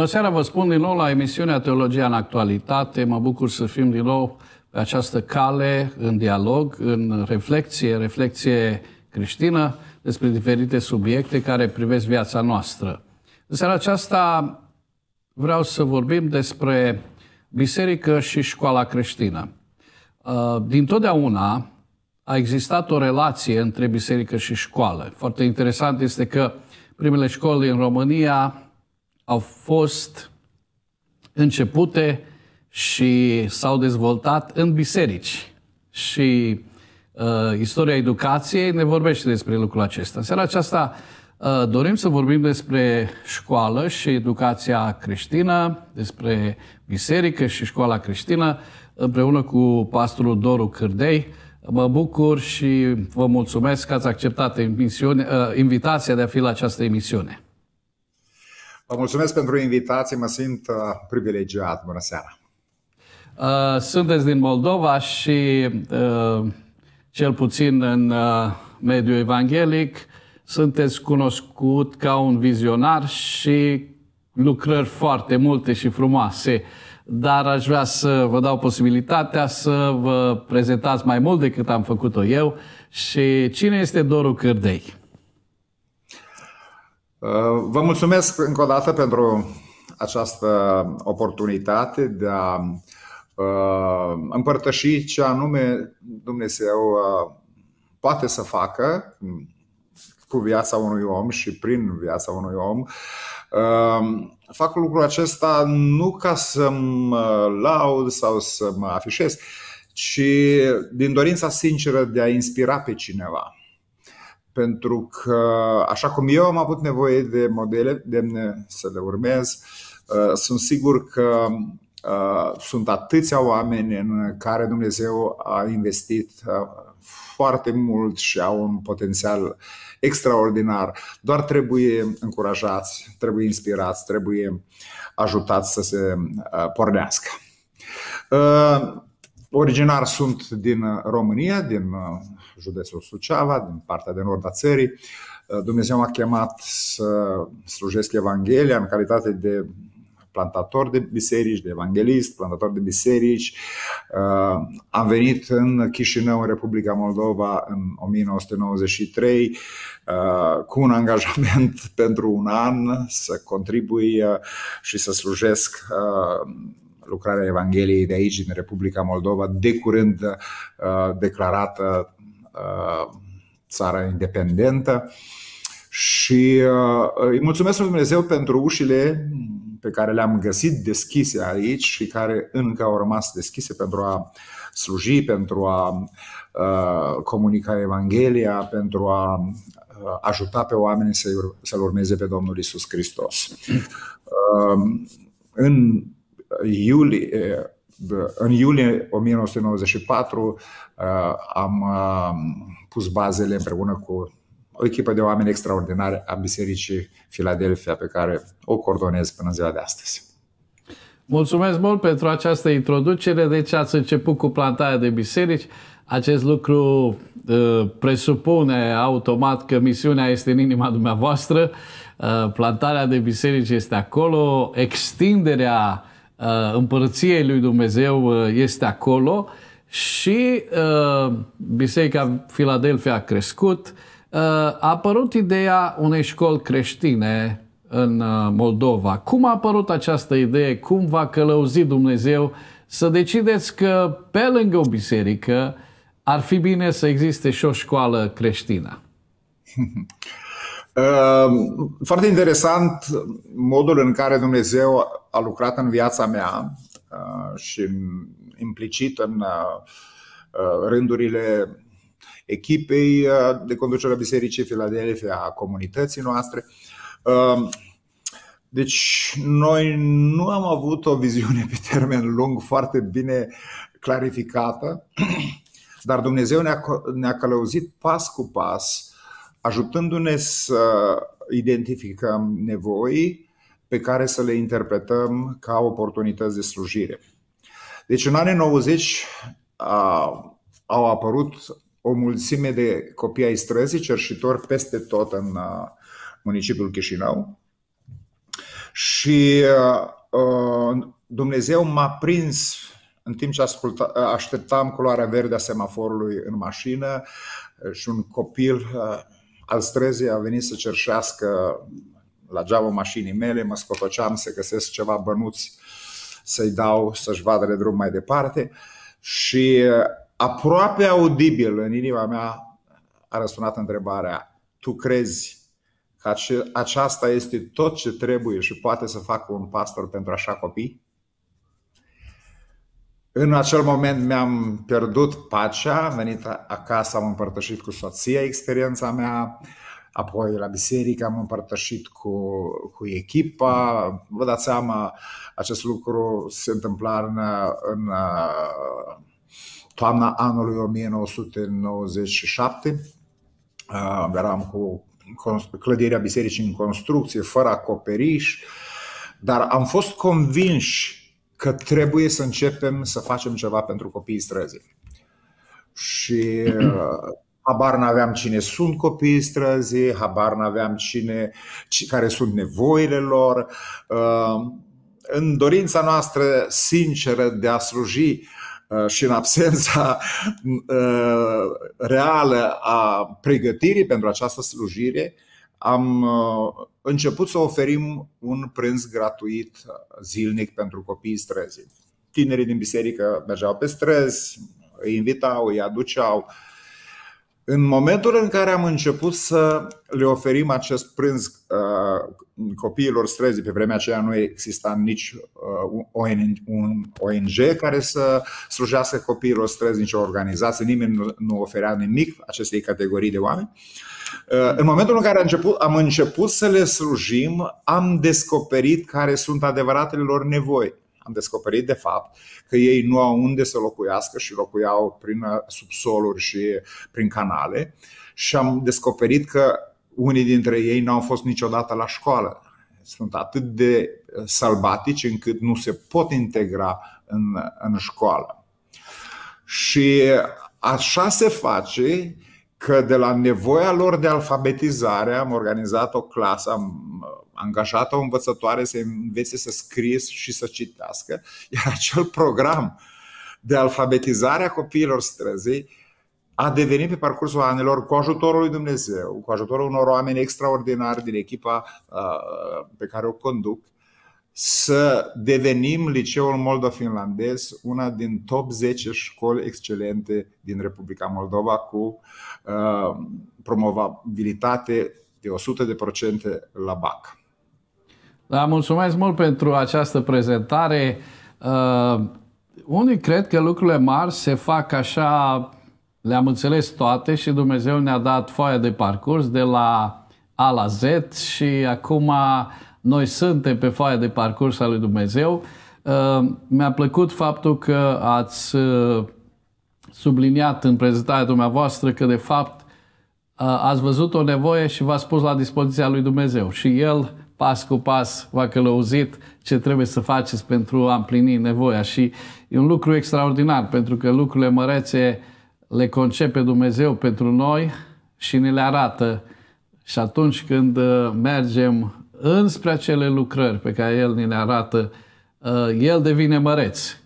Bună seara, vă spun din nou la emisiunea Teologia în Actualitate. Mă bucur să fim din nou pe această cale, în dialog, în reflexie, reflexie creștină despre diferite subiecte care privesc viața noastră. În seara aceasta vreau să vorbim despre biserică și școala creștină. Uh, din totdeauna a existat o relație între biserică și școală. Foarte interesant este că primele școli în România au fost începute și s-au dezvoltat în biserici. Și uh, istoria educației ne vorbește despre lucrul acesta. În seara aceasta uh, dorim să vorbim despre școală și educația creștină, despre biserică și școala creștină, împreună cu pastorul Doru Cârdei. Mă bucur și vă mulțumesc că ați acceptat uh, invitația de a fi la această emisiune. Vă mulțumesc pentru invitație, mă simt uh, privilegiat. Bună seara! Uh, sunteți din Moldova și, uh, cel puțin în mediul evanghelic, sunteți cunoscut ca un vizionar și lucrări foarte multe și frumoase. Dar aș vrea să vă dau posibilitatea să vă prezentați mai mult decât am făcut-o eu. Și cine este Doru Cârdei? Vă mulțumesc încă o dată pentru această oportunitate de a uh, împărtăși ce anume Dumnezeu uh, poate să facă cu viața unui om și prin viața unui om. Uh, fac lucrul acesta nu ca să mă laud sau să mă afișez, ci din dorința sinceră de a inspira pe cineva pentru că, așa cum eu am avut nevoie de modele demne să le urmez, uh, sunt sigur că uh, sunt atâția oameni în care Dumnezeu a investit uh, foarte mult și au un potențial extraordinar. Doar trebuie încurajați, trebuie inspirați, trebuie ajutați să se pornească. Originar sunt din România, din județul Suceava, din partea de nord a țării. Uh, Dumnezeu m-a chemat să slujesc Evanghelia în calitate de plantator de biserici, de evanghelist, plantator de biserici. Uh, am venit în Chișinău, în Republica Moldova, în 1993, uh, cu un angajament pentru un an să contribui și să slujesc lucrarea Evangheliei de aici, din Republica Moldova, de curând declarată Uh, țara independentă și uh, îi mulțumesc lui Dumnezeu pentru ușile pe care le-am găsit deschise aici și care încă au rămas deschise pentru a sluji, pentru a uh, comunica Evanghelia, pentru a ajuta pe oameni să-L urmeze pe Domnul Isus Hristos. În iulie, în iulie 1994 uh, am uh, pus bazele împreună cu o echipă de oameni extraordinari a Bisericii Filadelfia pe care o coordonez până în ziua de astăzi. Mulțumesc mult pentru această introducere. Deci ați început cu plantarea de biserici. Acest lucru uh, presupune automat că misiunea este în inima dumneavoastră. Plantarea de biserici este acolo, extinderea Uh, împărăției lui Dumnezeu uh, este acolo și uh, Biserica Filadelfia a crescut. A apărut ideea unei școli creștine în Moldova. Cum a apărut această idee? Cum va călăuzi Dumnezeu să decideți că pe lângă o biserică ar fi bine să existe și o școală creștină? Ehm, foarte interesant modul în care Dumnezeu a lucrat în viața mea ehm, și implicit în ehm, rândurile echipei de conducere a Bisericii Filadelfia, a comunității noastre. Deci noi nu am avut o viziune pe termen lung foarte bine clarificată, dar Dumnezeu ne-a, ne călăuzit pas cu pas ajutându-ne să identificăm nevoi pe care să le interpretăm ca oportunități de slujire. Deci în anii 90 a, au apărut o mulțime de copii ai străzii, cerșitori peste tot în a, municipiul Chișinău. Și a, Dumnezeu m-a prins în timp ce asculta, așteptam culoarea verde a semaforului în mașină și un copil străzii a venit să cerșească la geamul mașinii mele, mă scotoceam să găsesc ceva bănuți să-i dau să-și vadă de drum mai departe și uh, aproape audibil în inima mea a răsunat întrebarea tu crezi că aceasta este tot ce trebuie și poate să facă un pastor pentru așa copii? În acel moment mi-am pierdut pacea, am venit acasă, am împărtășit cu soția experiența mea, apoi la biserică am împărtășit cu, cu echipa. Vă dați seama, acest lucru se întâmpla în, în uh, toamna anului 1997. Uh, eram cu clădirea bisericii în construcție, fără acoperiș, dar am fost convinși că trebuie să începem să facem ceva pentru copiii străzii. Și uh, habar n-aveam cine sunt copiii străzii, habar n-aveam cine, care sunt nevoile lor. Uh, în dorința noastră sinceră de a sluji uh, și în absența reală a pregătirii pentru această slujire, am uh, început să oferim un prânz gratuit uh, zilnic pentru copiii străzi. Tinerii din biserică mergeau pe străzi, îi invitau, îi aduceau. În momentul în care am început să le oferim acest prânz uh, copiilor străzi, pe vremea aceea nu exista nici un ONG care să slujească copiilor străzi, nicio organizație, nimeni nu oferea nimic acestei categorii de oameni. Uh, Eh, în momentul în care am început, am început să le slujim, am descoperit care sunt adevăratele lor nevoi. Am descoperit, de fapt, că ei nu au unde să locuiască și locuiau prin eh, subsoluri și prin canale. Și am descoperit că unii dintre ei nu au fost niciodată la școală. Sunt atât de eh, sălbatici încât nu se pot integra în, în școală. Și așa se face că de la nevoia lor de alfabetizare am organizat o clasă, am angajat o învățătoare să învețe să scrie și să citească, iar acel program de alfabetizare a copiilor străzii a devenit pe parcursul anilor, cu ajutorul lui Dumnezeu, cu ajutorul unor oameni extraordinari din echipa uh, pe care o conduc, să devenim Liceul Moldo-Finlandez una din top 10 școli excelente din Republica Moldova cu uh, promovabilitate de 100% la BAC. Da, mulțumesc mult pentru această prezentare. Uh, unii cred că lucrurile mari se fac așa, le-am înțeles toate și Dumnezeu ne-a dat foaia de parcurs de la A la Z și acum noi suntem pe foaia de parcurs al lui Dumnezeu. Uh, mi-a plăcut faptul că ați uh, subliniat în prezentarea dumneavoastră că, de fapt, uh, ați văzut o nevoie și v-ați pus la dispoziția lui Dumnezeu. Și El, pas cu pas, v-a călăuzit ce trebuie să faceți pentru a împlini nevoia. Și e un lucru extraordinar, pentru că lucrurile mărețe le concepe Dumnezeu pentru noi și ne le arată. Și atunci când mergem înspre acele lucrări pe care El ni le arată, uh, El devine măreț.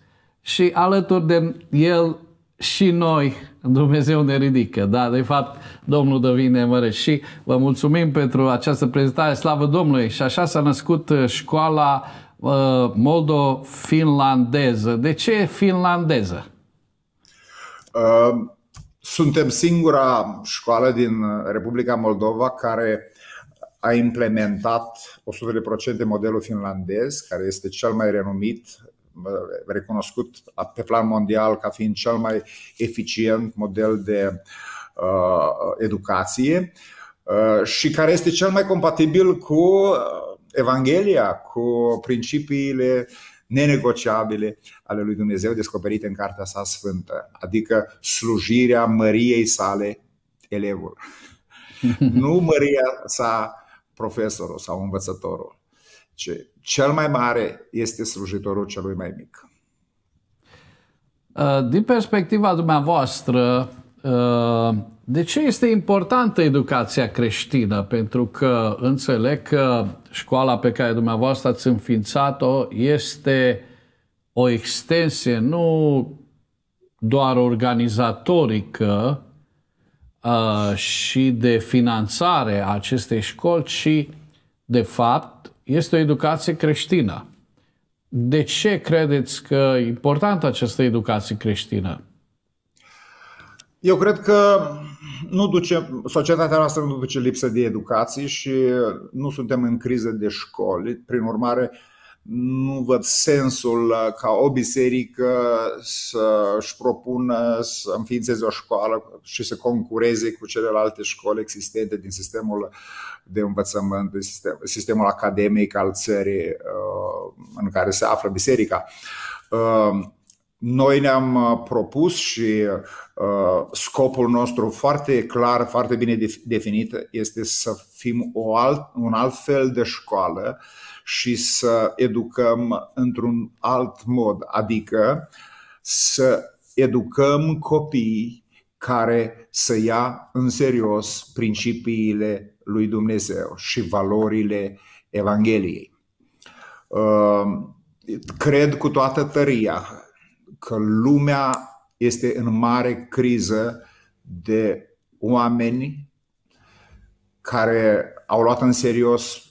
Și alături de El și noi, Dumnezeu ne ridică, da, de fapt, Domnul devine măreț. Și vă mulțumim pentru această prezentare, slavă Domnului! Și așa s-a născut uh, școala uh, moldo-finlandeză. De ce finlandeză? Uh, suntem singura școală din Republica Moldova care a implementat 100% modelul finlandez, care este cel mai renumit, recunoscut pe plan mondial ca fiind cel mai eficient model de uh, educație uh, și care este cel mai compatibil cu uh, Evanghelia, cu principiile nenegociabile ale lui Dumnezeu descoperite în cartea sa sfântă, adică slujirea măriei sale elevul. nu măria sa profesorul sau învățătorul, ci cel mai mare este slujitorul celui mai mic. Uh, din perspectiva dumneavoastră, uh, de ce este importantă educația creștină? Pentru că înțeleg că școala pe care dumneavoastră ați înființat-o este o extensie nu doar organizatorică, Uh, și de finanțare a acestei școli, ci, de fapt, este o educație creștină. De ce credeți că e importantă această educație creștină? Eu cred că nu duce, societatea noastră nu duce lipsă de educație și nu suntem în criză de școli. Prin urmare, uh, nu văd sensul ca o biserică să își propună să înființeze o școală și să concureze cu celelalte școli existente din sistemul de învățământ, din sistem, sistemul academic al țării uh, în care se află biserica. Uh, noi ne-am uh, propus și scopul nostru foarte clar, foarte bine definit, este să fim o alt, un alt fel de școală și să educăm într-un alt mod, adică să educăm copiii care să ia în serios principiile lui Dumnezeu și valorile Evangheliei. Uh, cred cu toată tăria că lumea este în mare criză de oameni care au luat în serios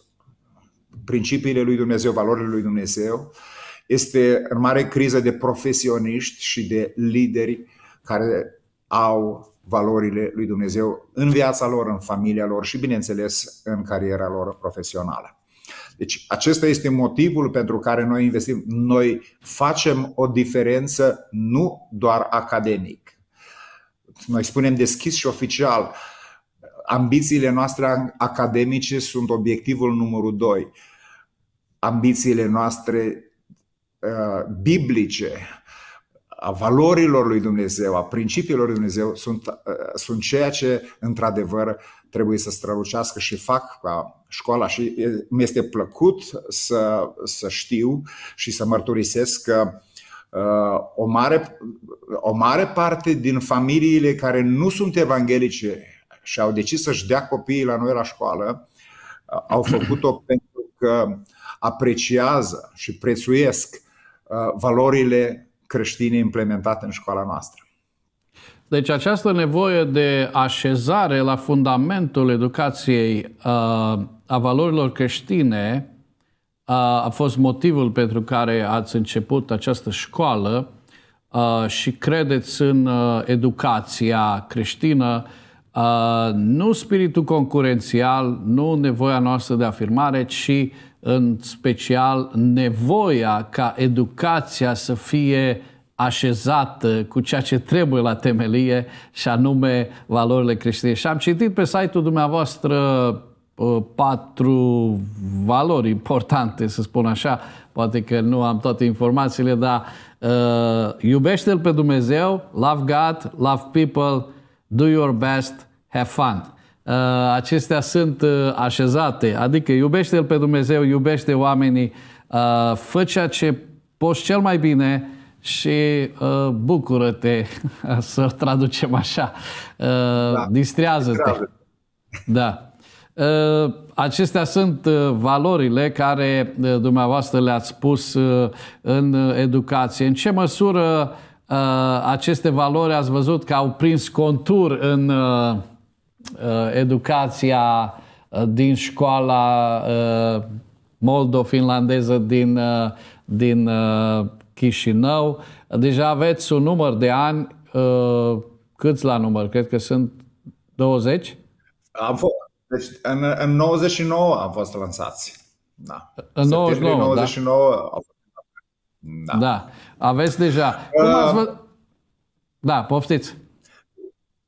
principiile lui Dumnezeu, valorile lui Dumnezeu, este în mare criză de profesioniști și de lideri care au valorile lui Dumnezeu în viața lor, în familia lor și, bineînțeles, în cariera lor profesională. Deci acesta este motivul pentru care noi investim. Noi facem o diferență nu doar academic. Noi spunem deschis și oficial, ambițiile noastre academice sunt obiectivul numărul 2 ambițiile noastre uh, biblice, a valorilor lui Dumnezeu, a principiilor lui Dumnezeu, sunt, uh, sunt ceea ce, într-adevăr, trebuie să strălucească și fac ca școala. Și mi este plăcut să, să știu și să mărturisesc că uh, o mare, o mare parte din familiile care nu sunt evanghelice și au decis să-și dea copiii la noi la școală, uh, au făcut-o pentru că apreciază și prețuiesc uh, valorile creștine implementate în școala noastră. Deci această nevoie de așezare la fundamentul educației uh, a valorilor creștine uh, a fost motivul pentru care ați început această școală și credeți în educația creștină, nu spiritul concurențial, nu nevoia noastră de afirmare, ci în special nevoia ca educația să fie așezată cu ceea ce trebuie la temelie și anume valorile creștine. Și am citit pe site-ul dumneavoastră uh, patru valori importante, să spun așa, poate că nu am toate informațiile, dar uh, iubește-L pe Dumnezeu, love God, love people, do your best, have fun. Uh, acestea sunt uh, așezate. Adică iubește-L pe Dumnezeu, iubește oamenii, uh, fă ceea ce poți cel mai bine și bucură-te, să traducem așa, da. distrează-te. Da. acestea sunt valorile care dumneavoastră le-ați pus în educație. În ce măsură aceste valori ați văzut că au prins contur în Uh, educația uh, din școala uh, moldo-finlandeză din, din Chișinău. Deja aveți un număr de ani, câți la număr? Cred că sunt 20? Am fost. Deci în, în 99 am fost lansați. Da. În 99, 99 da. Fost... da. Da. Aveți deja. Cum ați vă... Da, poftiți.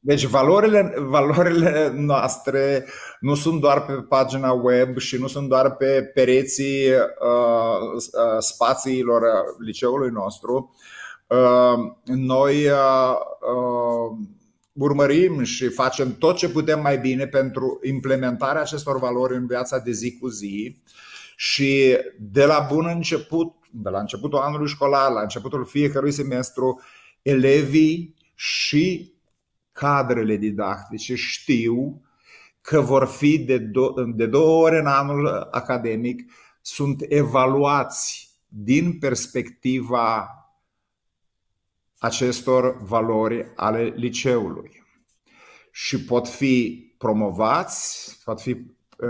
Deci valorile, valorile noastre nu sunt doar pe pagina web și nu sunt doar pe pereții uh, uh spațiilor uh, liceului nostru. Uh, noi uh, uh, urmărim și facem tot ce putem mai bine pentru implementarea acestor valori în viața de zi cu zi și de la bun început, de la începutul anului școlar, la începutul fiecărui semestru, elevii și cadrele didactice știu că vor fi de, do- de două ori în anul academic, sunt evaluați din perspectiva acestor valori ale liceului și pot fi promovați, pot fi uh,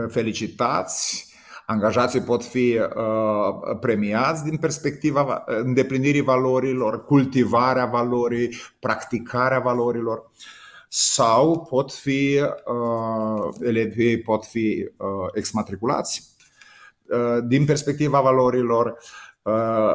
felicitați Angajații pot fi uh, premiați din perspectiva uh, îndeplinirii valorilor, cultivarea valorii, practicarea valorilor sau pot fi uh, elevii pot fi exmatriculați din perspectiva valorilor Uh,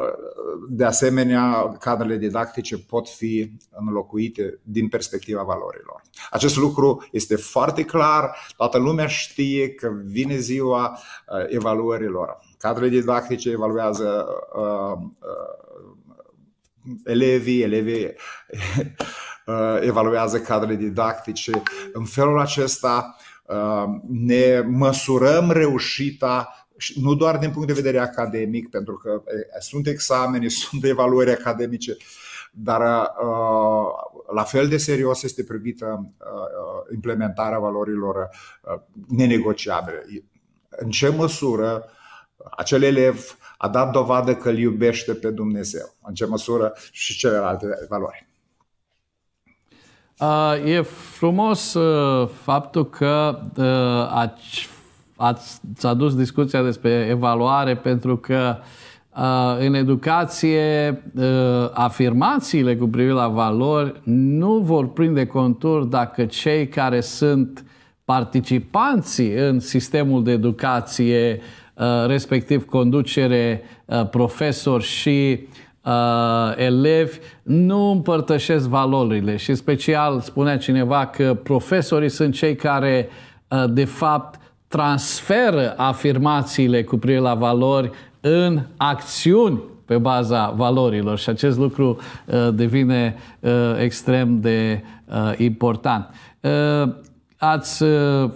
de asemenea, cadrele didactice pot fi înlocuite din perspectiva valorilor. Acest lucru este foarte clar, toată lumea știe că vine ziua uh, evaluărilor. Cadrele didactice evaluează uh, elevii, elevii evaluează cadrele didactice. În felul acesta ne măsurăm reușita nu doar din punct de vedere academic, pentru că sunt examene, sunt evaluări academice, dar uh, la fel de serios este privită uh, uh, implementarea valorilor nenegociabile. În ce măsură acel elev a dat dovadă că îl iubește pe Dumnezeu, în ce măsură și celelalte valori. E frumos faptul că ați, ați adus discuția despre evaluare pentru că în educație afirmațiile cu privire la valori nu vor prinde contur dacă cei care sunt participanții în sistemul de educație, respectiv conducere, profesori și uh, elevi nu împărtășesc valorile și special spunea cineva că profesorii sunt cei care uh, de fapt transferă afirmațiile cu privire la valori în acțiuni pe baza valorilor și acest lucru uh, devine uh, extrem de uh, important. Uh, ați uh,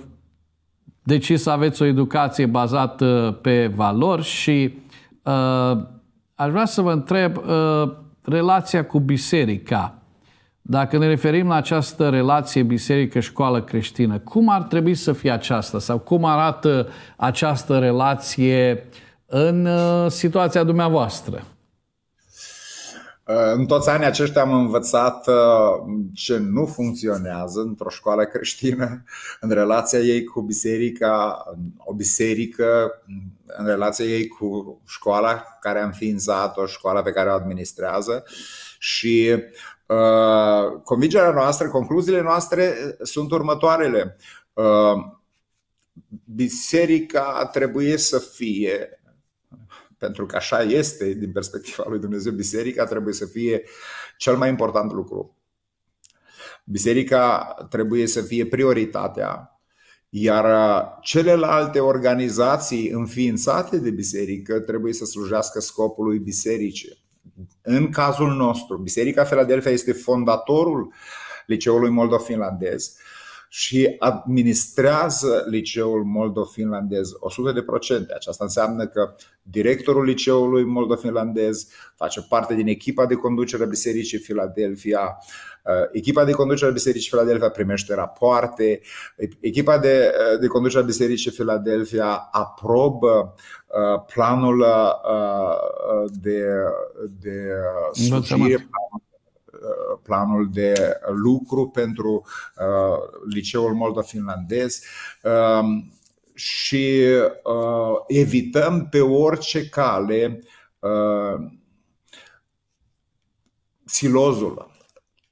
decis să aveți o educație bazată uh, pe valori și uh, aș vrea să vă întreb uh, relația cu biserica. Dacă ne referim la această relație biserică-școală creștină, cum ar trebui să fie aceasta sau cum arată această relație în uh, situația dumneavoastră? În toți anii aceștia am învățat uh, ce nu funcționează într-o școală creștină, în relația ei cu biserica, o biserică, în relația ei cu școala care am înființat-o, școala pe care o administrează și Uh, convingerea noastră, concluziile noastre uh, sunt următoarele. Uh, biserica trebuie să fie, pentru că așa este din perspectiva lui Dumnezeu, biserica trebuie să fie cel mai important lucru. Biserica trebuie să fie prioritatea, iar celelalte organizații înființate de biserică trebuie să slujească scopului bisericii. În cazul nostru, Biserica Filadelfia este fondatorul Liceului Moldov-Finlandez. Uh, și administrează liceul moldo-finlandez 100%. Aceasta înseamnă că directorul liceului moldo-finlandez face parte din echipa de conducere a Bisericii Philadelphia. Uh, echipa de conducere a Bisericii Philadelphia primește rapoarte. Echipa de, uh, de conducere a Bisericii Philadelphia aprobă uh, planul de, de slujire, planul Uh, planul de lucru pentru uh, liceul moldo-finlandez um, și uh, evităm pe orice cale silozul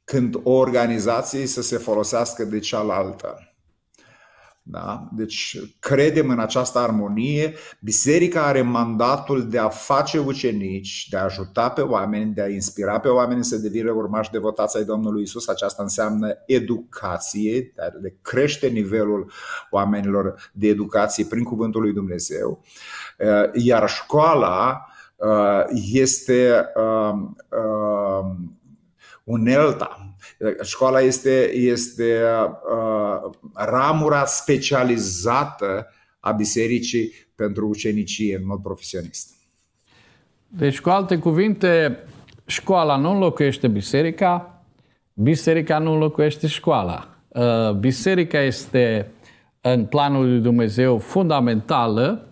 când o organizație să se folosească de cealaltă. Da? Deci credem în această armonie. Biserica are mandatul de a face ucenici, de a ajuta pe oameni, de a inspira pe oameni să devină urmași devotați ai Domnului Isus. Aceasta înseamnă educație, de crește nivelul oamenilor de educație prin cuvântul lui Dumnezeu. Iar școala uh, este uh, uh, Unelta. Școala este, este uh, ramura specializată a bisericii pentru ucenicie în mod profesionist. Deci, cu alte cuvinte, școala nu înlocuiește biserica, biserica nu înlocuiește școala. Uh, biserica este în planul lui Dumnezeu fundamentală,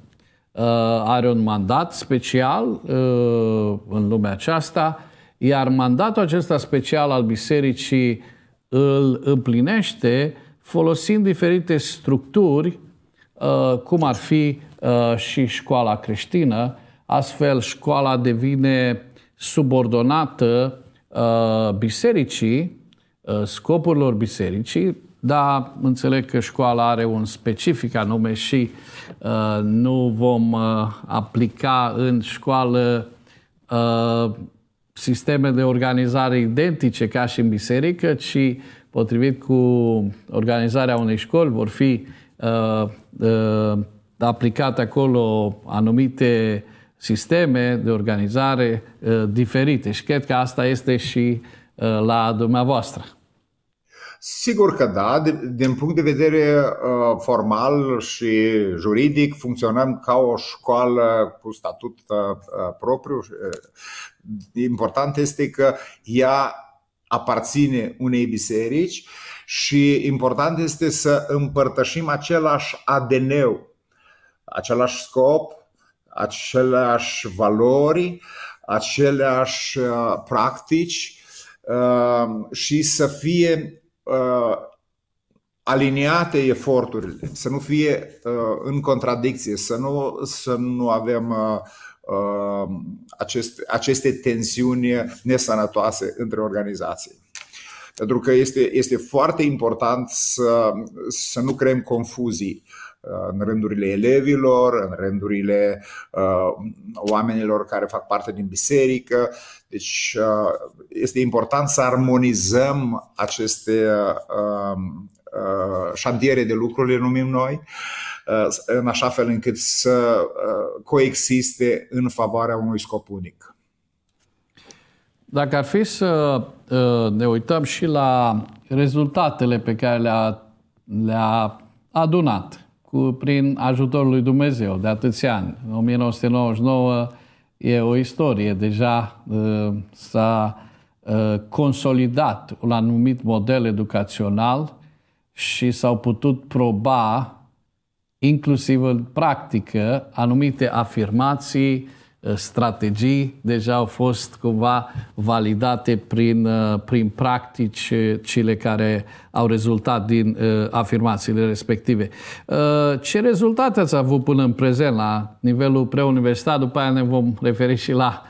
uh, are un mandat special uh, în lumea aceasta, iar mandatul acesta special al bisericii îl împlinește folosind diferite structuri, uh, cum ar fi uh, și școala creștină. Astfel, școala devine subordonată uh, bisericii, scopurilor bisericii, dar înțeleg că școala are un specific anume și nu vom aplica în școală sisteme de organizare identice ca și în biserică, ci potrivit cu organizarea unei școli vor fi uh, uh, aplicate acolo anumite sisteme de organizare uh, diferite și cred că asta este și uh, la dumneavoastră. Sigur că da, din punct de vedere uh, formal și juridic funcționăm ca o școală cu statut uh, uh propriu, uh, important este că ea aparține unei biserici și important este să împărtășim același adn același scop, aceleași valori, aceleași uh, practici uh, și să fie uh, aliniate eforturile, să nu fie în contradicție, să nu, să nu avem acest, aceste tensiuni nesănătoase între organizații. Pentru că este, este foarte important să, să nu creăm confuzii uh, în rândurile elevilor, în rândurile uh, oamenilor care fac parte din biserică. Deci uh, este important să armonizăm aceste uh, uh șantiere de lucruri, le numim noi, uh, Uh, în așa fel încât să uh, coexiste în favoarea unui scop unic. Dacă ar fi să uh, ne uităm și la rezultatele pe care le-a, le-a adunat cu, prin ajutorul lui Dumnezeu de atâția ani, 1999 e o istorie, deja s-a consolidat un anumit model educațional și s-au putut proba inclusiv în practică, anumite afirmații, eh, strategii deja au fost cumva validate prin, eh, prin practici eh, cele care au rezultat din afirmațiile respective. Ce rezultate ați avut până în prezent la nivelul preuniversitar? După aia ne vom referi și la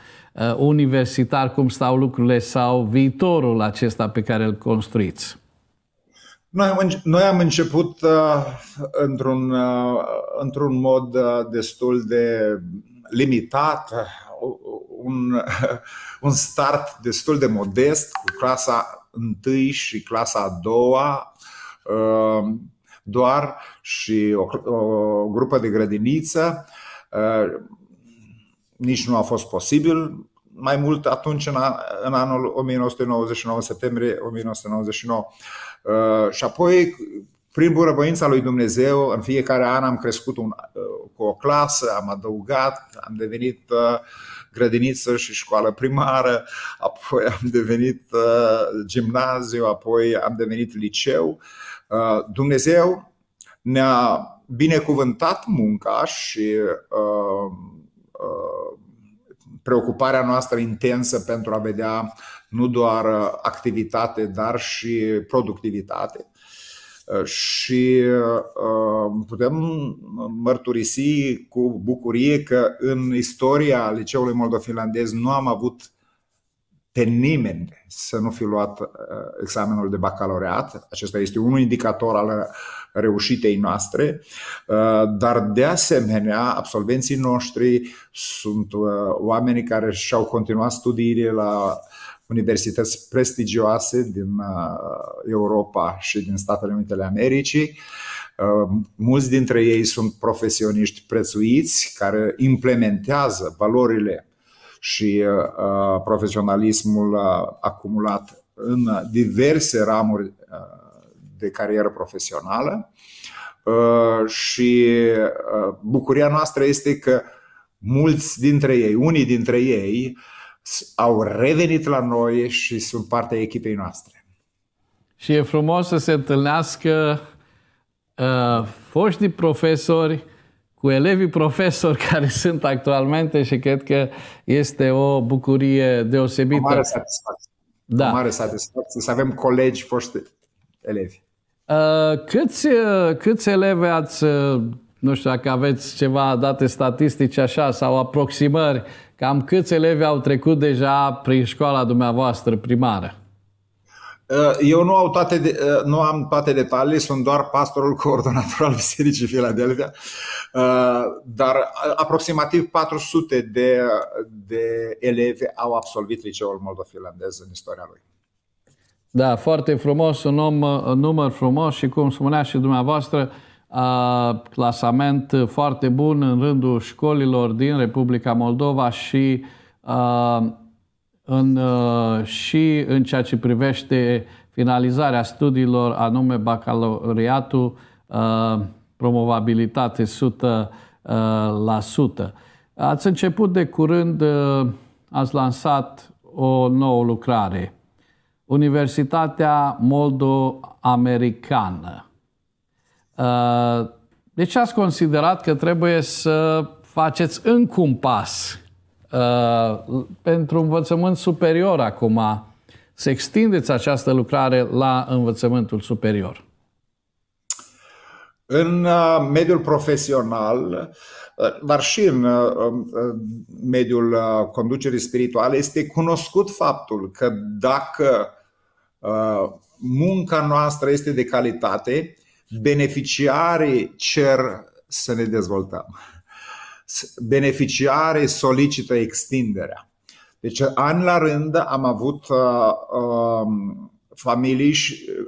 universitar, cum stau lucrurile sau viitorul acesta pe care îl construiți. Noi, noi am început uh, într-un, uh, într-un mod uh, destul de limitat, uh, un, un start destul de modest cu clasa 1 și clasa a doua uh, doar și o, o grupă de grădiniță. Uh, nici nu a fost posibil. Mai mult atunci, în, în anul 1999, septembrie 1999. Uh, și apoi, prin bunăvoința lui Dumnezeu, în fiecare an am crescut un, uh, cu o clasă, am adăugat, am devenit uh, grădiniță și școală primară, apoi am devenit gimnaziu, apoi am devenit liceu. Dumnezeu ne-a binecuvântat munca și uh, uh, preocuparea noastră intensă pentru a vedea nu doar activitate, dar și productivitate. Și uh, putem mărturisi cu bucurie că în istoria Liceului Moldofinlandez nu am avut pe nimeni să nu fi luat uh, examenul de bacalaureat. Acesta este un indicator al reușitei noastre, uh, dar de asemenea absolvenții noștri sunt oamenii care și-au continuat studiile la universități prestigioase din uh, Europa și din Statele Unite ale Americii. Uh, mulți dintre ei sunt profesioniști prețuiți care implementează valorile și uh, profesionalismul acumulat în diverse ramuri de carieră profesională. Și bucuria noastră este că mulți dintre ei, unii dintre ei, uh, au revenit la noi și sunt partea echipei noastre. Și e frumos să se întâlnească uh, foștii profesori cu elevii profesori care sunt actualmente și cred că este o bucurie deosebită. O mare satisfacție. Da. O mare satisfacție să avem colegi foști elevi. Uh, câți, uh, câți eleve ați uh, nu știu dacă aveți ceva date statistice așa sau aproximări, cam câți elevi au trecut deja prin școala dumneavoastră primară? Uh, eu nu, au toate de, uh, nu am toate detalii, sunt doar pastorul coordonator al Bisericii Filadelfia, uh, dar aproximativ 400 de, de elevi au absolvit liceul moldo-finlandez în istoria lui. Da, foarte frumos, un, om, un număr frumos și cum spunea și dumneavoastră, clasament foarte bun în rândul școlilor din Republica Moldova și în, și în ceea ce privește finalizarea studiilor, anume bacalaureatul, promovabilitate 100%. Ați început de curând, ați lansat o nouă lucrare, Universitatea Moldo-Americană. Uh, deci ați considerat că trebuie să faceți încă un pas uh, pentru învățământ superior acum? Să extindeți această lucrare la învățământul superior? În uh, mediul profesional, dar și în um, mediul conducerii spirituale, este cunoscut faptul că dacă munca noastră este de calitate, beneficiarii cer să ne dezvoltăm. Beneficiarii solicită extinderea. Deci, an la rând, am avut uh, um, familii uh,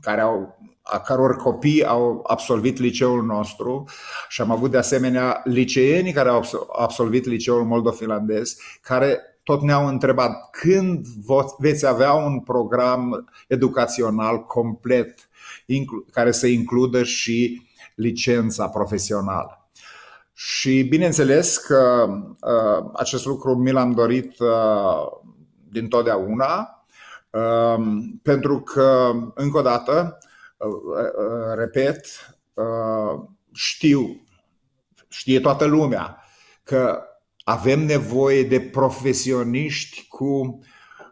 care au a căror copii au absolvit liceul nostru și am avut de asemenea liceeni care au absolvit liceul moldofinlandez, care tot ne-au întrebat când veți avea un program educațional complet care să includă și licența profesională. Și bineînțeles că uh, acest lucru mi l-am dorit uh, din totdeauna, um, pentru că, încă o dată, uh, repet, știu, știe toată lumea că avem nevoie de profesioniști cu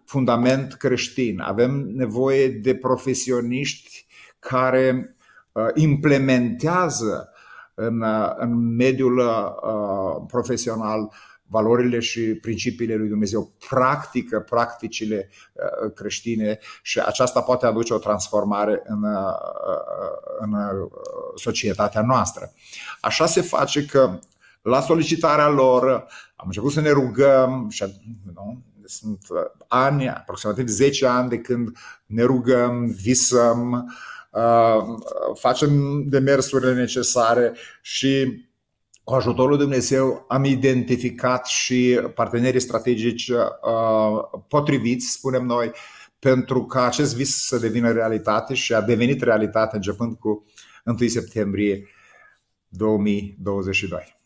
fundament creștin, avem nevoie de profesioniști care uh, implementează în, uh, în mediul uh, profesional valorile și principiile lui Dumnezeu, practică practicile creștine și aceasta poate aduce o transformare în, în societatea noastră. Așa se face că la solicitarea lor am început să ne rugăm și nu, sunt ani, aproximativ 10 ani de când ne rugăm, visăm, uh, Uh, facem demersurile necesare și cu ajutorul Dumnezeu am identificat și partenerii strategici uh, potriviți, spunem noi, pentru ca acest vis să devină realitate și a devenit realitate începând cu 1 septembrie 2022.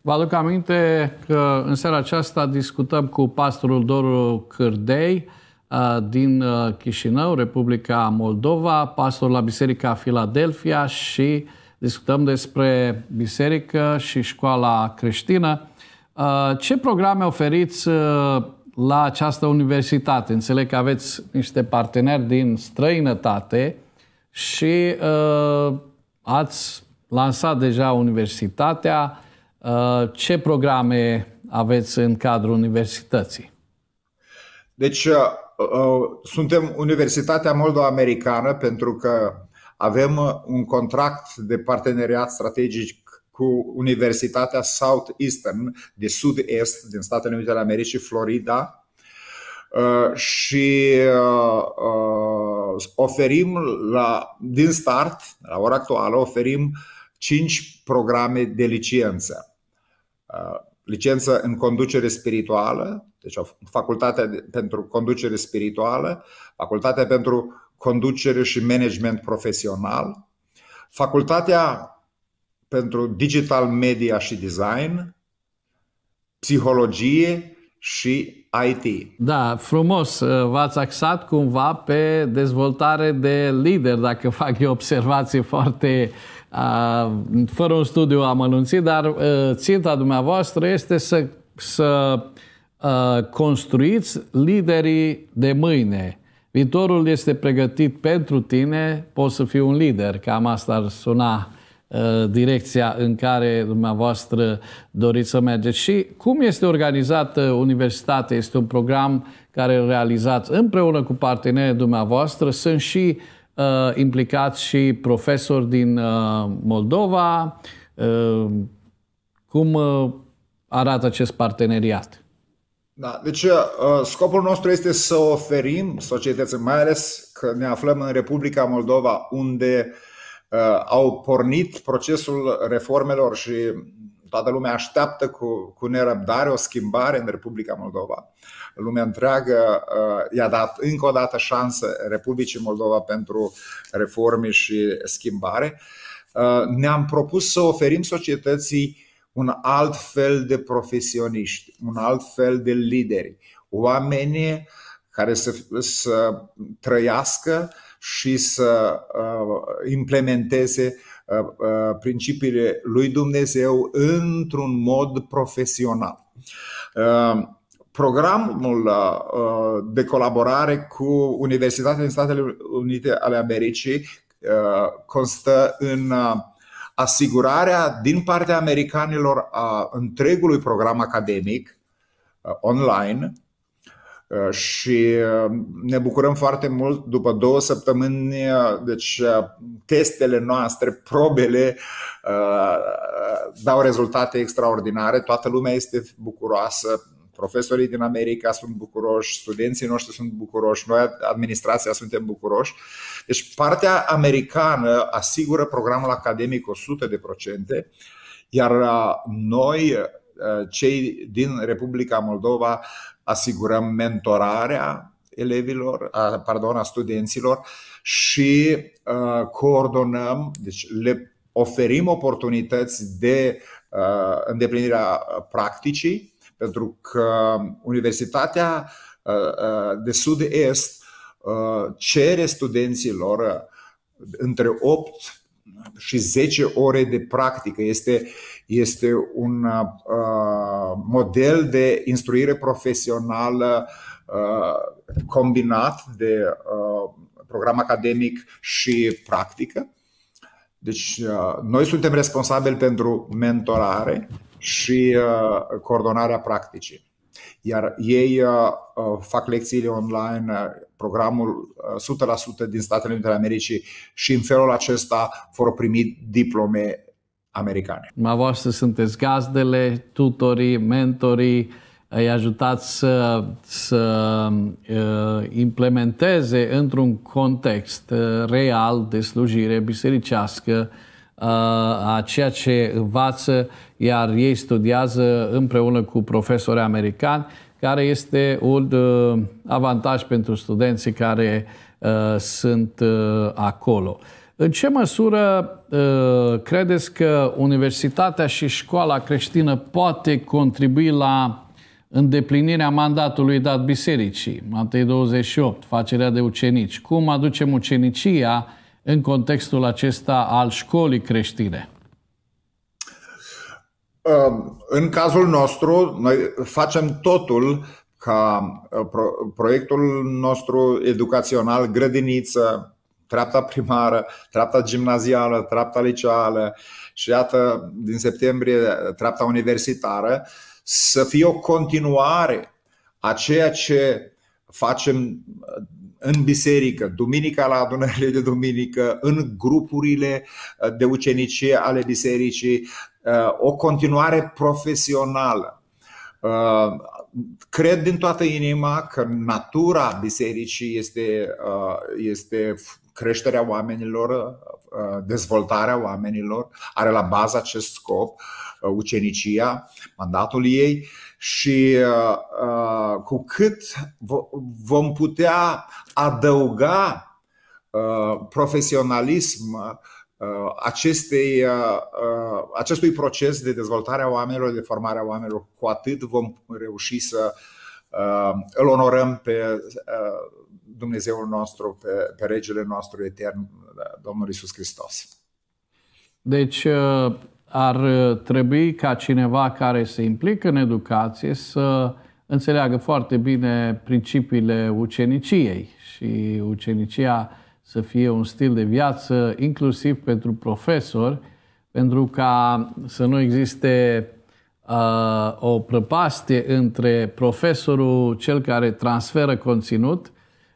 Vă aduc aminte că în seara aceasta discutăm cu pastorul Doru Cârdei din Chișinău, Republica Moldova, pastor la Biserica Filadelfia și discutăm despre biserică și școala creștină. Ce programe oferiți la această universitate? Înțeleg că aveți niște parteneri din străinătate și ați lansat deja universitatea. Ce programe aveți în cadrul universității? Deci, Uh, suntem Universitatea Moldo-Americană pentru că avem uh, un contract de parteneriat strategic cu Universitatea Southeastern de sud-est din Statele Unite ale Americii, Florida, uh, și oferim la, din start, la ora actuală, oferim 5 programe de licență. Licență în conducere spirituală, deci facultatea pentru conducere spirituală, facultatea pentru conducere și management profesional, facultatea pentru digital media și design, psihologie și IT. Da, frumos. Uh, v-ați axat cumva pe dezvoltare de lider, dacă fac eu observații foarte uh, fără un studiu amănunțit, dar uh, ținta dumneavoastră este să, să Uh, construiți liderii de mâine. Viitorul este pregătit pentru tine, poți să fii un lider. Cam asta ar suna uh, direcția în care dumneavoastră doriți să mergeți. Și cum este organizată uh, universitatea? Este un program care îl realizați împreună cu partenerii dumneavoastră. Sunt și uh, implicați și profesori din uh, Moldova. Uh, cum uh, arată acest parteneriat? Da, deci uh, scopul nostru este să oferim societății, mai ales că ne aflăm în Republica Moldova, unde uh, au pornit procesul reformelor și toată lumea așteaptă cu, cu nerăbdare o schimbare în Republica Moldova. Lumea întreagă uh, i-a dat încă o dată șansă Republicii Moldova pentru reforme și schimbare. Ne-am propus să oferim societății un alt fel de profesioniști, un alt fel de lideri, oameni care să, să trăiască și să uh, implementeze uh, uh, principiile lui Dumnezeu într-un mod profesional. Uh, programul uh, de colaborare cu Universitatea din Statele Unite ale Americii uh, constă în uh, asigurarea din partea americanilor a întregului program academic uh, online uh, și uh, ne bucurăm foarte mult după două săptămâni, deci testele noastre, probele dau rezultate extraordinare, toată lumea este bucuroasă Profesorii din America sunt bucuroși, studenții noștri sunt bucuroși, noi, administrația, suntem bucuroși. Deci partea americană asigură programul academic 100%, iar uh, noi, uh, cei din Republica Moldova, asigurăm mentorarea elevilor, a, pardon, a studenților și uh, coordonăm, deci le oferim oportunități de uh, îndeplinirea practicii pentru că Universitatea uh, uh, de Sud-Est uh, cere studenților între 8 și 10 ore de practică. Este, este un uh, model de instruire profesională uh, combinat de uh, program academic și practică. Deci, uh, noi suntem responsabili pentru mentorare, și uh, coordonarea practicii. Iar ei uh, uh, fac lecțiile online, programul 100% din Statele Unite ale Americii și în felul acesta vor primi diplome americane. Ma voastră sunteți gazdele, tutorii, mentorii, îi ajutați să, să implementeze într-un context real de slujire bisericească a ceea ce învață iar ei studiază împreună cu profesori americani, care este un uh, avantaj pentru studenții care uh, sunt uh, acolo. În ce măsură credeți că universitatea și școala creștină poate contribui la îndeplinirea mandatului dat bisericii, Matei 28, facerea de ucenici. Cum aducem ucenicia în contextul acesta al școlii creștine? Ehm, în cazul nostru, noi facem totul ca eh, proiectul nostru educațional, grădiniță, treapta primară, treapta gimnazială, treapta liceală și iată, din septembrie, treapta universitară, să fie o continuare a ceea ce facem eh, în biserică, duminica la adunările de duminică, în grupurile eh, de ucenicie ale bisericii, Uh, o continuare profesională. Uh, cred din toată inima că natura bisericii este, uh, este creșterea oamenilor, dezvoltarea oamenilor, are la bază acest scop ucenicia, mandatul ei și cu cât vom putea adăuga profesionalism Uh, acestei, uh, uh, acestui proces de dezvoltare a oamenilor, de formare a oamenilor, cu atât vom reuși să îl onorăm pe Dumnezeul nostru, pe, pe Regele nostru etern, Domnul Isus Hristos. Deci ar trebui ca cineva care se implică în educație să înțeleagă foarte bine principiile uceniciei și ucenicia să fie un stil de viață, inclusiv pentru profesori, pentru ca să nu existe uh, o prăpastie între profesorul cel care transferă conținut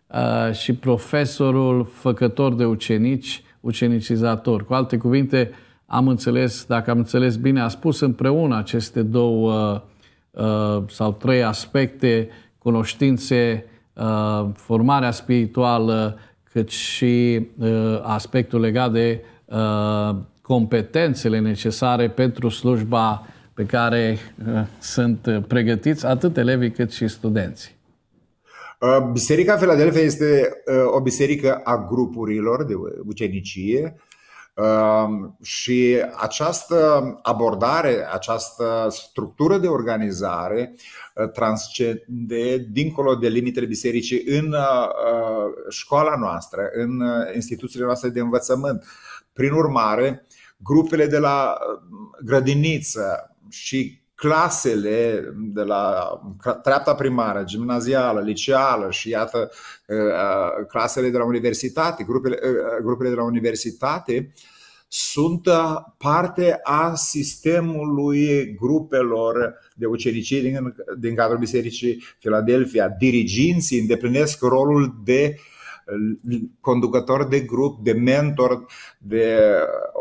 uh, și profesorul făcător de ucenici, ucenicizator. Cu alte cuvinte, am înțeles, dacă am înțeles bine, a spus împreună aceste două uh, sau trei aspecte, cunoștințe, uh, formarea spirituală, uh, cât și uh, aspectul legat de uh, competențele necesare pentru slujba pe care uh, sunt pregătiți atât elevii cât și studenții. Biserica Filadelfia este o biserică a grupurilor de ucenicie, Ehm, și această abordare, această structură de organizare eh, transcende dincolo de limitele bisericii în eh, eh, școala noastră, în instituțiile noastre de învățământ. Prin urmare, grupele de la grădiniță și clasele de la treapta primară, gimnazială, liceală și iată uh, uh, clasele de la universitate, grupele, uh, grupele de la universitate, sunt parte a sistemului grupelor de ucenicii din, din cadrul Bisericii Filadelfia. Diriginții îndeplinesc rolul de uh, conducător de grup, de mentor, de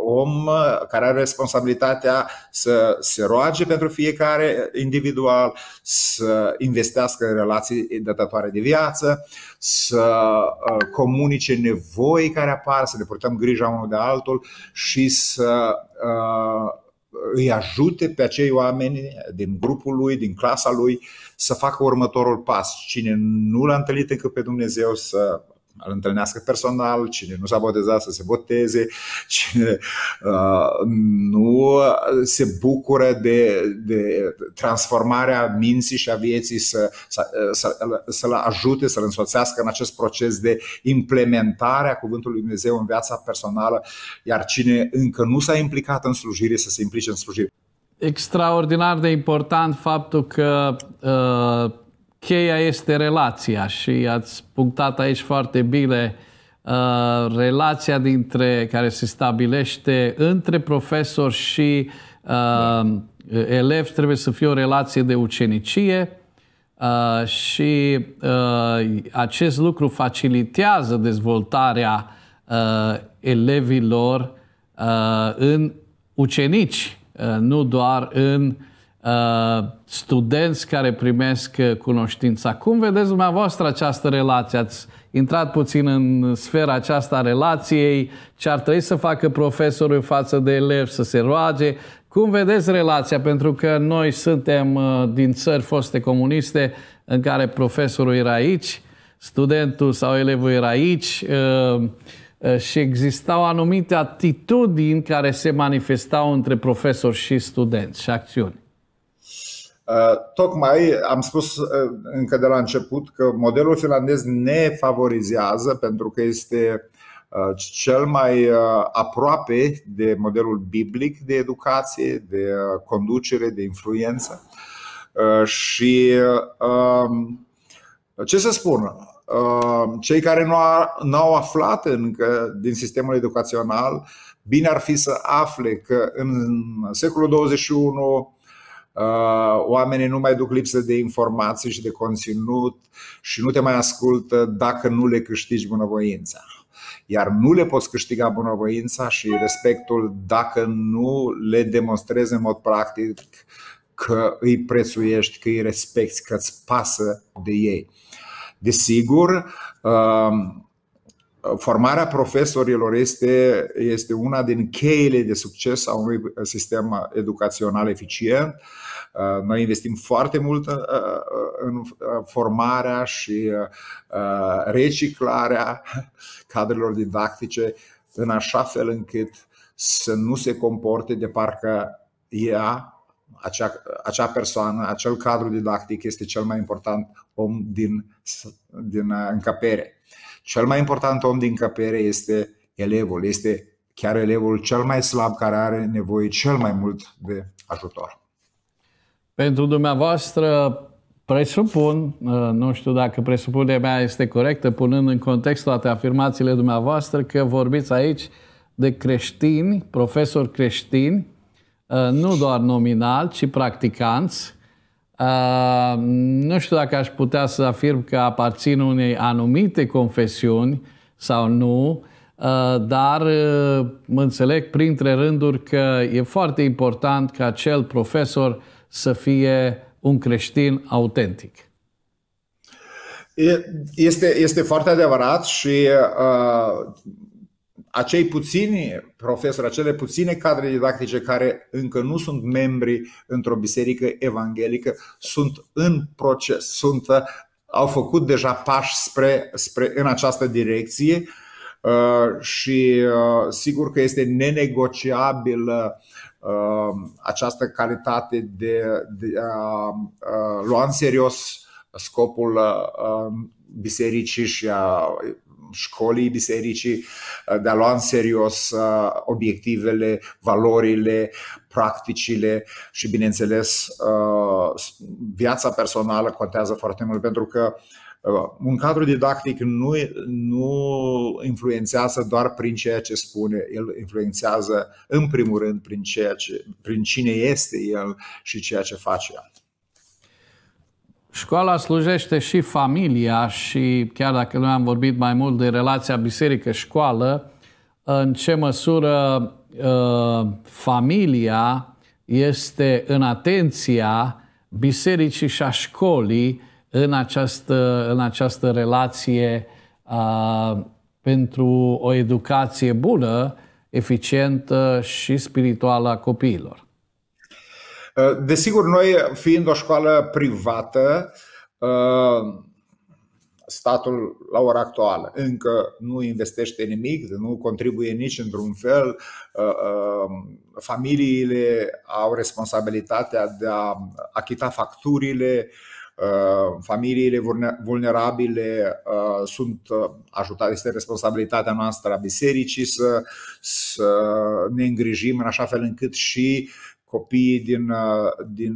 om care are responsabilitatea să se roage pentru fiecare individual, să investească în relații dătătoare de viață, să uh, comunice nevoi care apar, să ne purtăm grija unul de altul și să uh, îi ajute pe acei oameni din grupul lui, din clasa lui, să facă următorul pas. Cine nu l-a întâlnit încă pe Dumnezeu, să îl întâlnească personal, cine nu s-a botezat să se boteze, cine uh, nu se bucură de, de transformarea minții și a vieții să, să, să, să-l ajute, să-l însoțească în acest proces de implementare a Cuvântului Lui Dumnezeu în viața personală, iar cine încă nu s-a implicat în slujire să se implice în slujire extraordinar de important faptul că uh, cheia este relația și ați punctat aici foarte bine uh, relația dintre care se stabilește între profesor și uh, elev trebuie să fie o relație de ucenicie uh, și uh, acest lucru facilitează dezvoltarea uh, elevilor uh, în ucenici, uh, nu doar în uh, Uh, studenți care primesc uh, cunoștința. Cum vedeți dumneavoastră această relație? Ați intrat puțin în sfera aceasta a relației, ce ar trebui să facă profesorul față de elev să se roage. Cum vedeți relația? Pentru că noi suntem uh, din țări foste comuniste în care profesorul era aici, studentul sau elevul era aici, și existau anumite atitudini care se manifestau între profesori și studenți și acțiuni. Uh, tocmai am spus uh, încă de la început că modelul finlandez ne favorizează pentru că este uh, cel mai aproape de modelul biblic de educație, de conducere, de influență. Și um, ce să spun, cei care nu au aflat încă din sistemul educațional, bine ar fi să afle că în secolul 21 Uh, oamenii nu mai duc lipsă de informații și de conținut și nu te mai ascultă dacă nu le câștigi bunăvoința. Iar nu le poți câștiga bunăvoința și respectul dacă nu le demonstrezi în mod practic că îi prețuiești, că îi respecti, că îți pasă de ei. Desigur, uh, formarea profesorilor este, este una din cheile de succes a unui sistem educațional eficient Uh, noi investim foarte mult uh, uh, în formarea și reciclarea cadrelor didactice în așa fel încât să nu se comporte de parcă ea, acea, acea persoană, acel cadru didactic este cel mai important om din, din încăpere. Cel mai important om din încăpere este elevul, este chiar elevul cel mai slab care are nevoie cel mai mult de ajutor. Pentru dumneavoastră, presupun, uh, nu știu dacă presupunerea mea este corectă, punând în context toate afirmațiile dumneavoastră, că vorbiți aici de creștini, profesori creștini, uh, nu doar nominal, ci practicanți. Uh, nu știu dacă aș putea să afirm că aparțin unei anumite confesiuni sau nu, dar mă înțeleg printre rânduri că e foarte important ca acel profesor să fie un creștin autentic. Este, este foarte adevărat și uh, acei puțini profesori, acele puține cadre didactice care încă nu sunt membri într-o biserică evanghelică sunt în proces, sunt, uh, au făcut deja pași spre, spre, în această direcție uh, și uh, sigur că este nenegociabil uh, Um, această calitate de, um, uh, uh, um, uh, de a lua în serios scopul bisericii și a școlii bisericii, de a lua în serios obiectivele, valorile, practicile și, bineînțeles, viața personală contează foarte mult pentru că uh, un cadru didactic nu, nu influențează doar prin ceea ce spune, el influențează în primul rând prin, ceea ce, prin cine este el și ceea ce face el. Școala slujește și familia și chiar dacă noi am vorbit mai mult de relația biserică-școală, în ce măsură uh, familia este în atenția bisericii și a școlii în această, în această relație a, pentru o educație bună, eficientă și spirituală a copiilor? Desigur, noi fiind o școală privată, statul la ora actuală încă nu investește nimic, nu contribuie nici într-un fel. Familiile au responsabilitatea de a achita facturile, Uh, familiile vulnerabile uh, sunt uh, ajutate, este responsabilitatea noastră a bisericii să, să ne îngrijim în așa fel încât și copiii din, din,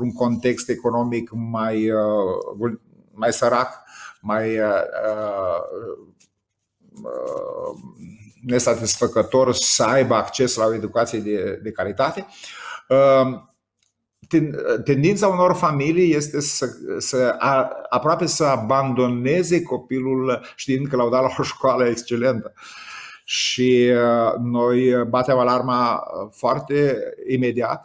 un context economic mai, mai sărac, mai nesatisfăcător să aibă acces la o educație de, de calitate tendința unor familii este să, să a, aproape să abandoneze copilul știind că l-au dat la o școală excelentă. Și uh, noi uh, batem alarma uh, foarte imediat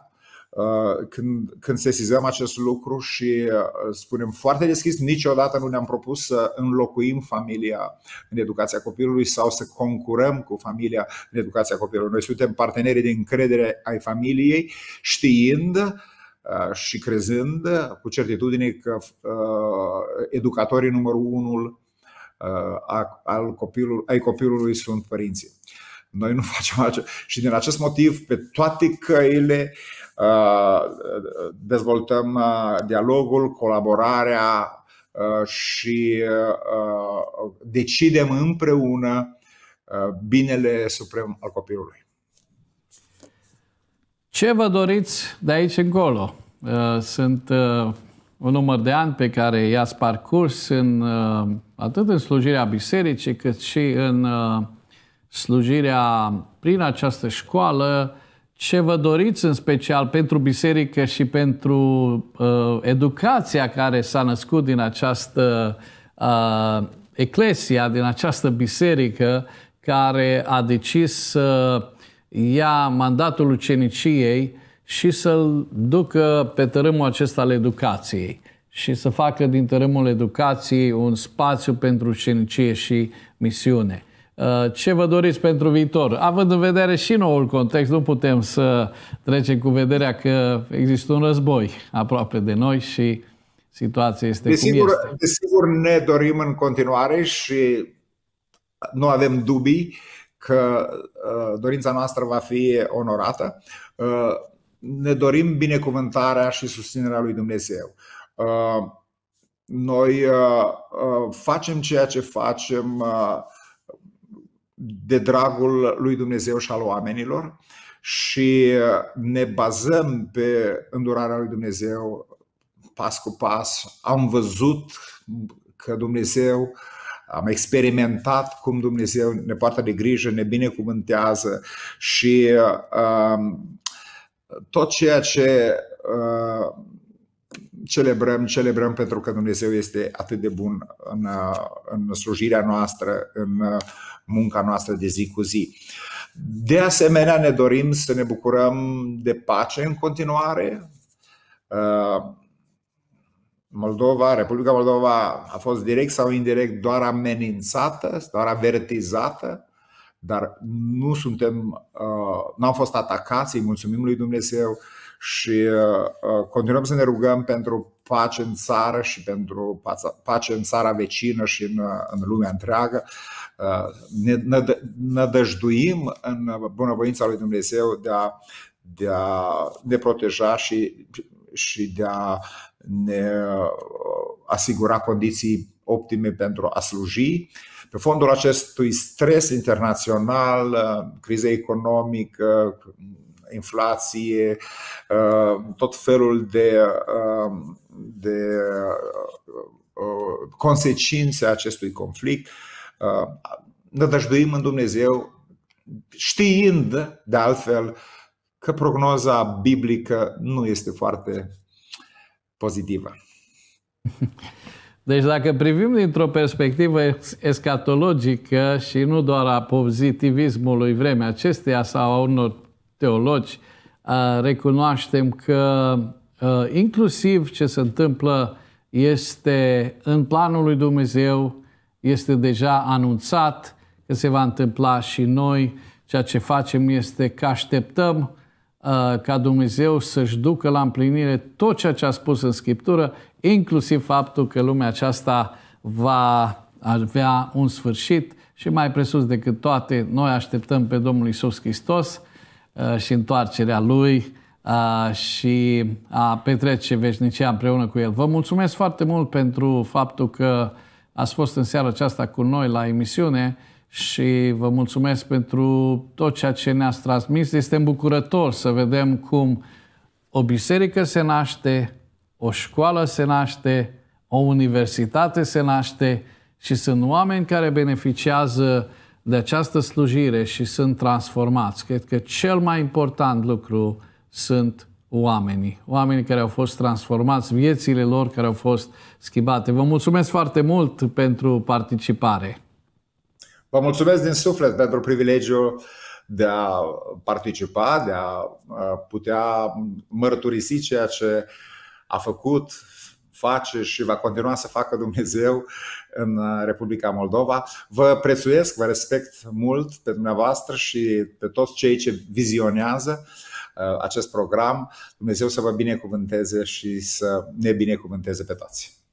când, când sesizăm acest lucru și spunem foarte deschis, niciodată nu ne-am propus să înlocuim familia în educația copilului sau să concurăm cu familia în educația copilului. Noi suntem partenerii de încredere ai familiei, știind uh, Uh, și crezând uh, cu certitudine că uh, educatorii numărul unul al copilului, ai copilului sunt părinții. Noi nu facem așa. și din acest motiv pe toate căile dezvoltăm dialogul, colaborarea și decidem împreună binele suprem al copilului. Ce vă doriți de aici încolo? Uh, sunt uh, un număr de ani pe care i-ați parcurs în, uh, atât în slujirea bisericii, cât și în slujirea prin această școală. Ce vă doriți în special pentru biserică și pentru educația care s-a născut din această eclesia, din această biserică care a decis să ia mandatul uceniciei și să-l ducă pe tărâmul acesta al educației și să facă din tărâmul educației un spațiu pentru ucenicie și misiune. Uh, ce vă doriți pentru viitor? Având în vedere și noul context, nu putem să trecem cu vederea că există un război aproape de noi și situația este desigur, cum este. Desigur ne dorim în continuare și nu avem dubii că ă, dorința noastră va fi onorată. Ă, ne dorim binecuvântarea și susținerea lui Dumnezeu. Ă, noi facem ceea ce facem de dragul lui Dumnezeu și al oamenilor și ne bazăm pe îndurarea lui Dumnezeu pas cu pas. Am văzut că Dumnezeu am experimentat cum Dumnezeu ne poartă de grijă, ne binecuvântează și um, tot ceea ce uh, celebrăm, celebrăm pentru că Dumnezeu este atât de bun în, uh, în slujirea noastră, în uh, munca noastră de zi cu zi. De asemenea, ne dorim să ne bucurăm de pace în continuare. Uh, Moldova, Republica Moldova a fost direct sau indirect doar amenințată, doar avertizată, dar nu suntem, uh, nu am fost atacați, îi mulțumim lui Dumnezeu și uh, uh, continuăm să ne rugăm pentru pace în țară și pentru pace în țara vecină și în, în lumea întreagă. Ne nădăjduim în bunăvoința lui Dumnezeu de a, de a ne proteja și, și de a ne uh, asigura condiții optime pentru a sluji. Pe fondul acestui stres internațional, uh, crize economică, inflație, uh, tot felul de, de consecințe a acestui conflict, nădăjduim în Dumnezeu, știind de altfel că prognoza biblică nu este foarte pozitivă. Deci dacă privim dintr-o perspectivă escatologică și nu doar a pozitivismului vremea acesteia sau a unor teologi, recunoaștem că inclusiv ce se întâmplă este în planul lui Dumnezeu, este deja anunțat că se va întâmpla și noi. Ceea ce facem este că așteptăm Uh, ca Dumnezeu să-și ducă la împlinire tot ceea ce a spus în Scriptură, inclusiv faptul că lumea aceasta va avea un sfârșit și mai presus decât toate, noi așteptăm pe Domnul Isus Hristos uh, și întoarcerea Lui uh, și a petrece veșnicia împreună cu El. Vă mulțumesc foarte mult pentru faptul că ați fost în seara aceasta cu noi la emisiune și vă mulțumesc pentru tot ceea ce ne-ați transmis. Este îmbucurător să vedem cum o biserică se naște, o școală se naște, o universitate se naște și sunt oameni care beneficiază de această slujire și sunt transformați. Cred că cel mai important lucru sunt oamenii, oamenii care au fost transformați, viețile lor care au fost schimbate. Vă mulțumesc foarte mult pentru participare. Vă mulțumesc din suflet pentru privilegiul de a participa, de a putea mărturisi ceea ce a făcut, face și va continua să facă Dumnezeu în Republica Moldova. Vă prețuiesc, vă respect mult pe dumneavoastră și pe toți cei ce vizionează acest program. Dumnezeu să vă binecuvânteze și să ne binecuvânteze pe toți.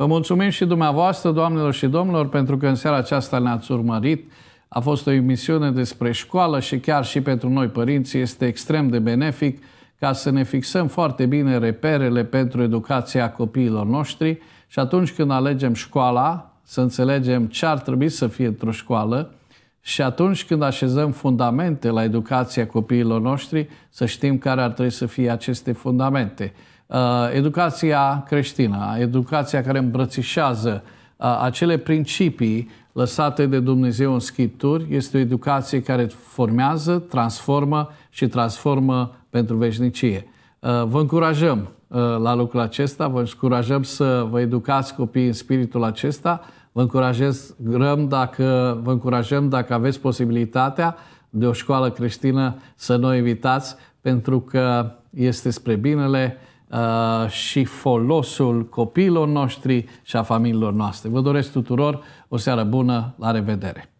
Vă mulțumim și dumneavoastră, doamnelor și domnilor, pentru că în seara aceasta ne-ați urmărit. A fost o emisiune despre școală și chiar și pentru noi părinți este extrem de benefic ca să ne fixăm foarte bine reperele pentru educația copiilor noștri și atunci când alegem școala, să înțelegem ce ar trebui să fie într-o școală și atunci când așezăm fundamente la educația copiilor noștri, să știm care ar trebui să fie aceste fundamente. Uh, educația creștină, educația care îmbrățișează uh, acele principii lăsate de Dumnezeu în Scripturi, este o educație care formează, transformă și transformă pentru veșnicie. Uh, vă încurajăm la lucrul acesta, vă încurajăm să vă educați copiii în spiritul acesta, vă încurajăm dacă, vă încurajăm dacă aveți posibilitatea de o școală creștină să nu evitați, pentru că este spre binele uh, Uh, și folosul copiilor noștri și a familiilor noastre. Vă doresc tuturor o seară bună, la revedere!